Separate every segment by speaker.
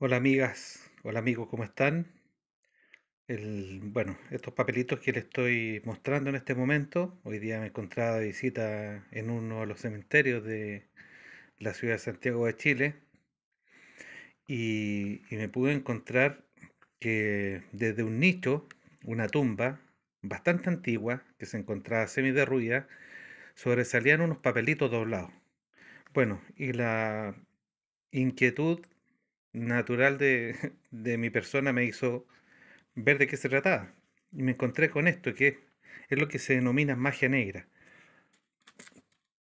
Speaker 1: Hola amigas, hola amigos, ¿cómo están? El, bueno, estos papelitos que les estoy mostrando en este momento, hoy día me encontraba de visita en uno de los cementerios de la ciudad de Santiago de Chile y, y me pude encontrar que desde un nicho, una tumba bastante antigua que se encontraba semiderruida, sobresalían unos papelitos doblados. Bueno, y la inquietud natural de, mi persona me hizo ver de qué se trataba. Y me encontré con esto, que es lo que se denomina magia negra.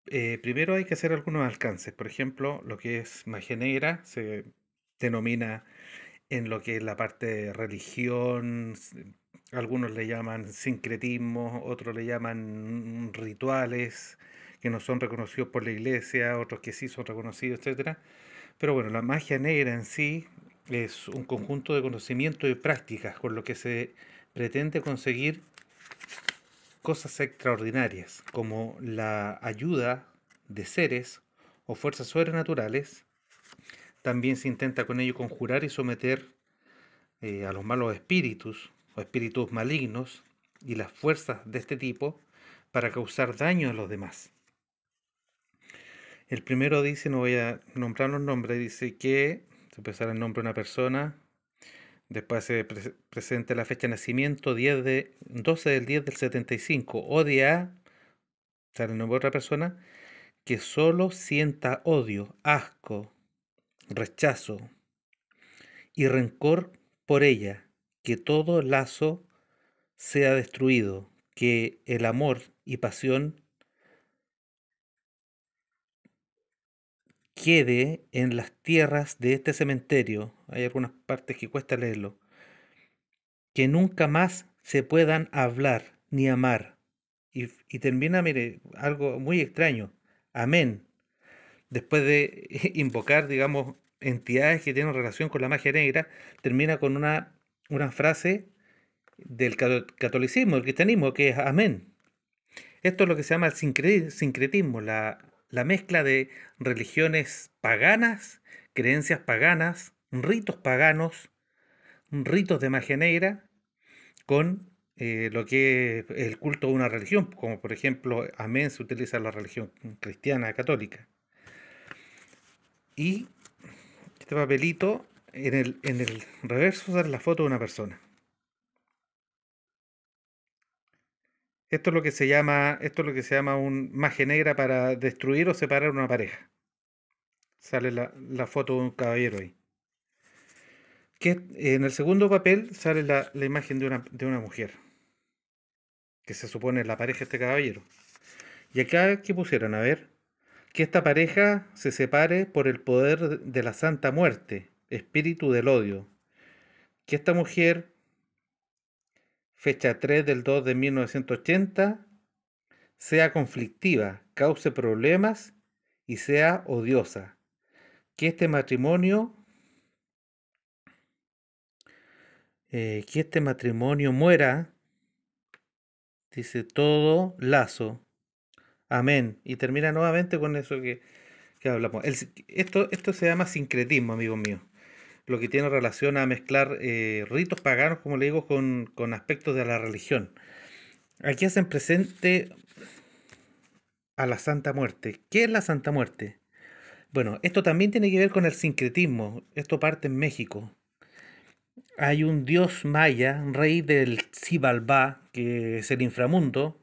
Speaker 1: Eh, primero hay que hacer algunos alcances. Por ejemplo, lo que es magia negra se denomina en lo que es la parte de religión, algunos le llaman sincretismo, otros le llaman rituales que no son reconocidos por la iglesia, otros que sí son reconocidos, etcétera pero bueno, la magia negra en sí es un conjunto de conocimientos y prácticas con lo que se pretende conseguir cosas extraordinarias, como la ayuda de seres o fuerzas sobrenaturales. También se intenta con ello conjurar y someter eh, a los malos espíritus o espíritus malignos y las fuerzas de este tipo para causar daño a los demás. El primero dice, no voy a nombrar los nombres, dice que se empezará el nombre de una persona, después se presenta la fecha de nacimiento de, 12 del 10 del 75, odia, sale el nombre otra persona, que solo sienta odio, asco, rechazo y rencor por ella, que todo lazo sea destruido, que el amor y pasión quede en las tierras de este cementerio, hay algunas partes que cuesta leerlo, que nunca más se puedan hablar ni amar. Y, termina, mire, algo muy extraño, amén, después de invocar, digamos, entidades que tienen relación con la magia negra, termina con una, una frase del catolicismo, del cristianismo, que es amén. Esto es lo que se llama el sincretismo, la la mezcla de religiones paganas, creencias paganas, ritos paganos, ritos de magia negra, con eh, lo que es el culto de una religión, como por ejemplo Amén se utiliza la religión cristiana católica. Y este papelito, en el, en el reverso sale la foto de una persona. Esto es lo que se llama, esto es lo que se llama un magia negra para destruir o separar una pareja. Sale la, foto de un caballero ahí. Que en el segundo papel sale la, imagen de una, de una, mujer. Que se supone la pareja de este caballero. Y acá que pusieron, a ver, que esta pareja se separe por el poder de la Santa Muerte, espíritu del odio. Que esta mujer fecha 3 del 2 de 1980, sea conflictiva, cause problemas y sea odiosa. Que este matrimonio, eh, que este matrimonio muera, dice todo lazo. Amén. Y termina nuevamente con eso que, hablamos. esto, esto se llama sincretismo, amigo mío lo que tiene relación a mezclar eh, ritos paganos, como le digo, con, aspectos de la religión. Aquí hacen presente a la Santa Muerte. ¿Qué es la Santa Muerte? Bueno, esto también tiene que ver con el sincretismo. Esto parte en México. Hay un dios maya, rey del Xibalbá, que es el inframundo,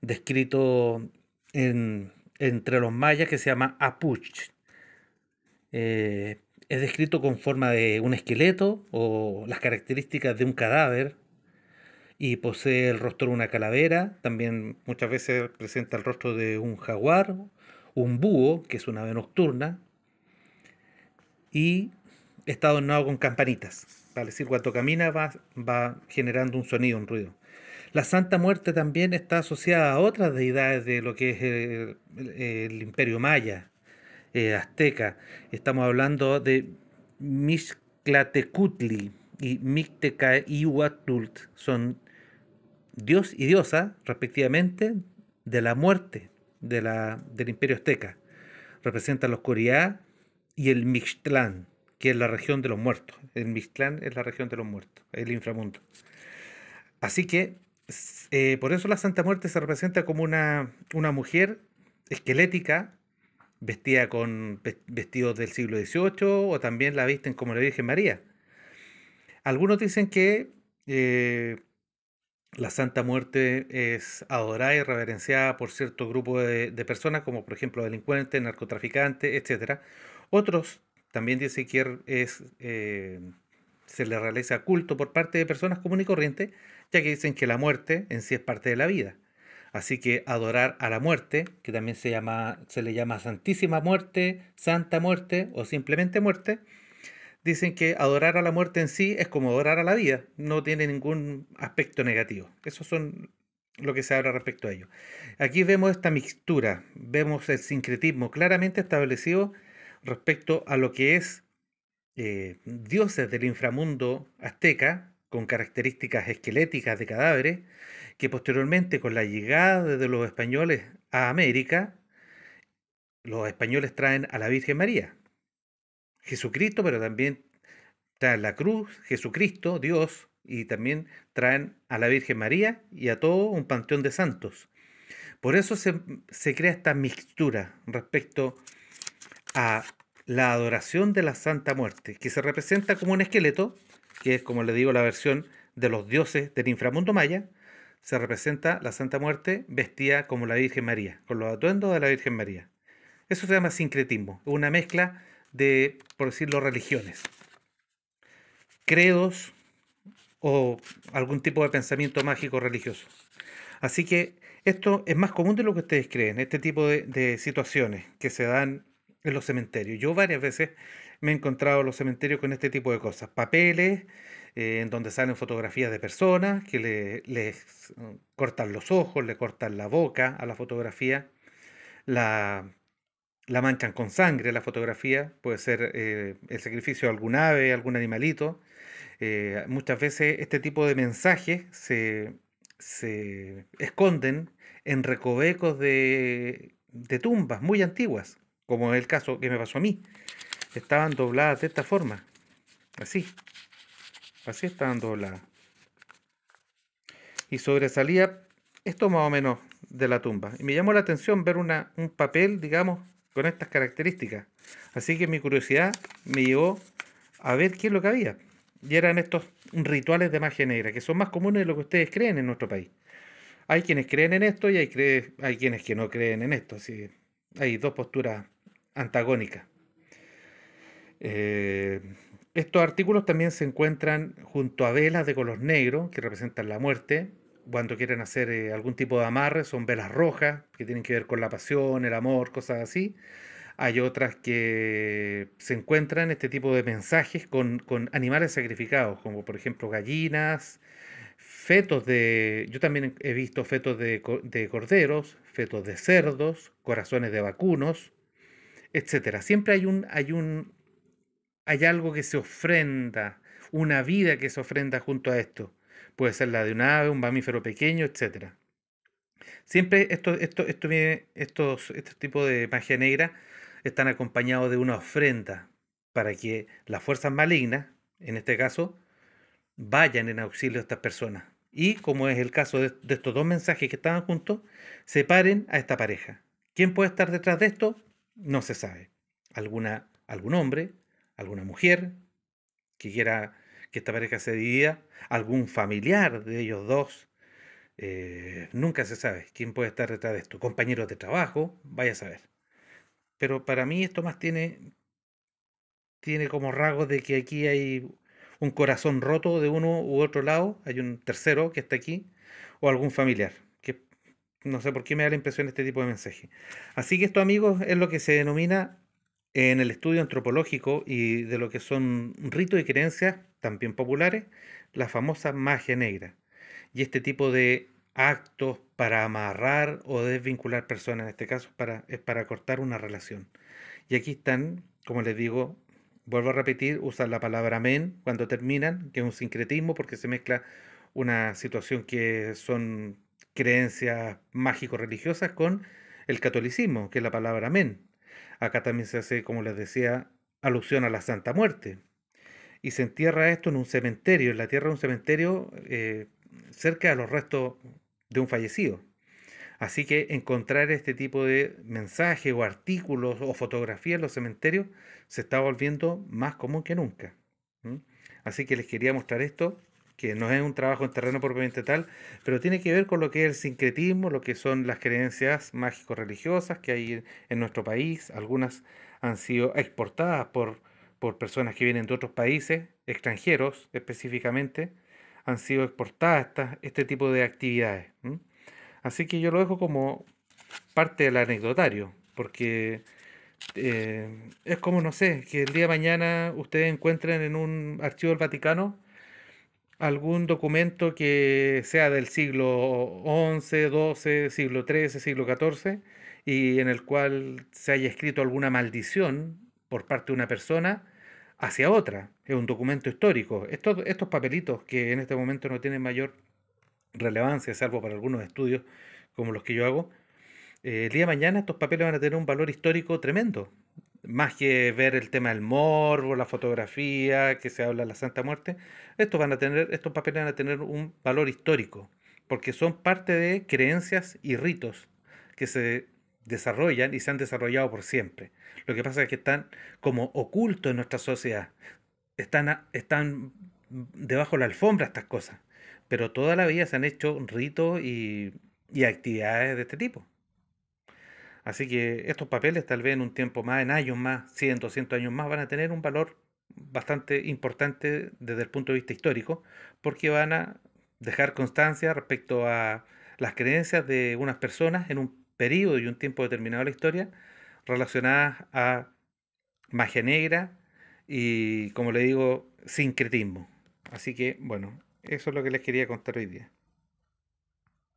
Speaker 1: descrito entre los mayas que se llama Apuch. Eh, es descrito con forma de un esqueleto o las características de un cadáver y posee el rostro de una calavera. También muchas veces presenta el rostro de un jaguar, un búho, que es una ave nocturna, y está adornado con campanitas. para decir, cuando camina va, va generando un sonido, un ruido. La Santa Muerte también está asociada a otras deidades de lo que es el Imperio Maya, eh, azteca. Estamos hablando de Mixclatecutli y Huatult, Son dios y diosa, respectivamente, de la muerte de la, del imperio azteca. Representan la oscuridad y el Mixtlán, que es la región de los muertos. El Mixtlán es la región de los muertos, el inframundo. Así que eh, por eso la Santa Muerte se representa como una, una mujer esquelética vestida con vestidos del siglo XVIII o también la visten como la Virgen María. Algunos dicen que eh, la Santa Muerte es adorada y reverenciada por cierto grupo de, personas, como por ejemplo delincuentes, narcotraficantes, etc. Otros también dicen que es, eh, se le realiza culto por parte de personas comunes y corrientes, ya que dicen que la muerte en sí es parte de la vida. Así que adorar a la muerte, que también se, llama, se le llama Santísima Muerte, Santa Muerte o simplemente muerte, dicen que adorar a la muerte en sí es como adorar a la vida, no tiene ningún aspecto negativo. Eso son lo que se habla respecto a ello. Aquí vemos esta mixtura, vemos el sincretismo claramente establecido respecto a lo que es eh, dioses del inframundo azteca, con características esqueléticas de cadáveres, que posteriormente con la llegada de los españoles a América, los españoles traen a la Virgen María, Jesucristo, pero también traen la cruz, Jesucristo, Dios, y también traen a la Virgen María y a todo un panteón de santos. Por eso se, se crea esta mixtura respecto a la adoración de la Santa Muerte, que se representa como un esqueleto, que es, como le digo, la versión de los dioses del inframundo maya, se representa la Santa Muerte vestida como la Virgen María, con los atuendos de la Virgen María. Eso se llama sincretismo, una mezcla de, por decirlo, religiones, credos o algún tipo de pensamiento mágico religioso. Así que esto es más común de lo que ustedes creen, este tipo de, de situaciones que se dan en los cementerios. Yo varias veces me he encontrado en los cementerios con este tipo de cosas. Papeles, eh, en donde salen fotografías de personas que les mm, cortan los ojos, le cortan la boca a la fotografía, la, manchan con sangre la fotografía, puede ser eh, el sacrificio de algún ave, algún animalito. Eh, muchas veces este tipo de mensajes se, esconden en recovecos de, de tumbas muy antiguas, como es el caso que me pasó a mí estaban dobladas de esta forma. Así. Así estaban dobladas. Y sobresalía esto más o menos de la tumba. Y me llamó la atención ver una, un papel, digamos, con estas características. Así que mi curiosidad me llevó a ver qué es lo que había. Y eran estos rituales de magia negra, que son más comunes de lo que ustedes creen en nuestro país. Hay quienes creen en esto y hay, hay quienes que no creen en esto. Así hay dos posturas antagónicas. Eh, estos artículos también se encuentran junto a velas de color negro, que representan la muerte. Cuando quieren hacer eh, algún tipo de amarre, son velas rojas, que tienen que ver con la pasión, el amor, cosas así. Hay otras que se encuentran este tipo de mensajes con, animales sacrificados, como por ejemplo gallinas, fetos de... Yo también he visto fetos de, corderos, fetos de cerdos, corazones de vacunos, etc. Siempre hay un, hay un hay algo que se ofrenda, una vida que se ofrenda junto a esto. Puede ser la de un ave, un mamífero pequeño, etc. Siempre esto, esto, esto estos, este tipo de magia negra están acompañados de una ofrenda para que las fuerzas malignas, en este caso, vayan en auxilio a estas personas. Y como es el caso de, estos dos mensajes que estaban juntos, separen a esta pareja. ¿Quién puede estar detrás de esto? No se sabe. ¿Alguna, algún hombre, alguna mujer que quiera que esta pareja se divida, algún familiar de ellos dos. Eh, nunca se sabe quién puede estar detrás de esto. Compañeros de trabajo, vaya a saber. Pero para mí esto más tiene, tiene como rasgos de que aquí hay un corazón roto de uno u otro lado, hay un tercero que está aquí, o algún familiar. Que no sé por qué me da la impresión este tipo de mensaje. Así que esto, amigos, es lo que se denomina en el estudio antropológico y de lo que son ritos y creencias, también populares, la famosa magia negra. Y este tipo de actos para amarrar o desvincular personas, en este caso para, es para cortar una relación. Y aquí están, como les digo, vuelvo a repetir, usan la palabra amén cuando terminan, que es un sincretismo porque se mezcla una situación que son creencias mágico-religiosas con el catolicismo, que es la palabra amén. Acá también se hace, como les decía, alusión a la Santa Muerte. Y se entierra esto en un cementerio, en la tierra de un cementerio eh, cerca de los restos de un fallecido. Así que encontrar este tipo de mensajes o artículos o fotografías en los cementerios se está volviendo más común que nunca. Así que les quería mostrar esto que no es un trabajo en terreno propiamente tal, pero tiene que ver con lo que es el sincretismo, lo que son las creencias mágico-religiosas que hay en nuestro país. Algunas han sido exportadas por, personas que vienen de otros países, extranjeros específicamente, han sido exportadas este tipo de actividades. Así que yo lo dejo como parte del anecdotario, porque eh, es como, no sé, que el día de mañana ustedes encuentren en un archivo del Vaticano algún documento que sea del siglo XI, XII, siglo XIII, siglo XIV, y en el cual se haya escrito alguna maldición por parte de una persona hacia otra. Es un documento histórico. Estos, estos papelitos que en este momento no tienen mayor relevancia, salvo para algunos estudios como los que yo hago, eh, el día de mañana estos papeles van a tener un valor histórico tremendo más que ver el tema del morbo, la fotografía, que se habla de la Santa Muerte, estos, van a tener, estos papeles van a tener un valor histórico, porque son parte de creencias y ritos que se desarrollan y se han desarrollado por siempre. Lo que pasa es que están como ocultos en nuestra sociedad, están, están debajo de la alfombra estas cosas, pero toda la vida se han hecho ritos y, y actividades de este tipo. Así que estos papeles tal vez en un tiempo más, en años más, 100, 200 años más, van a tener un valor bastante importante desde el punto de vista histórico, porque van a dejar constancia respecto a las creencias de unas personas en un periodo y un tiempo determinado de la historia relacionadas a magia negra y, como le digo, sincretismo. Así que, bueno, eso es lo que les quería contar hoy día.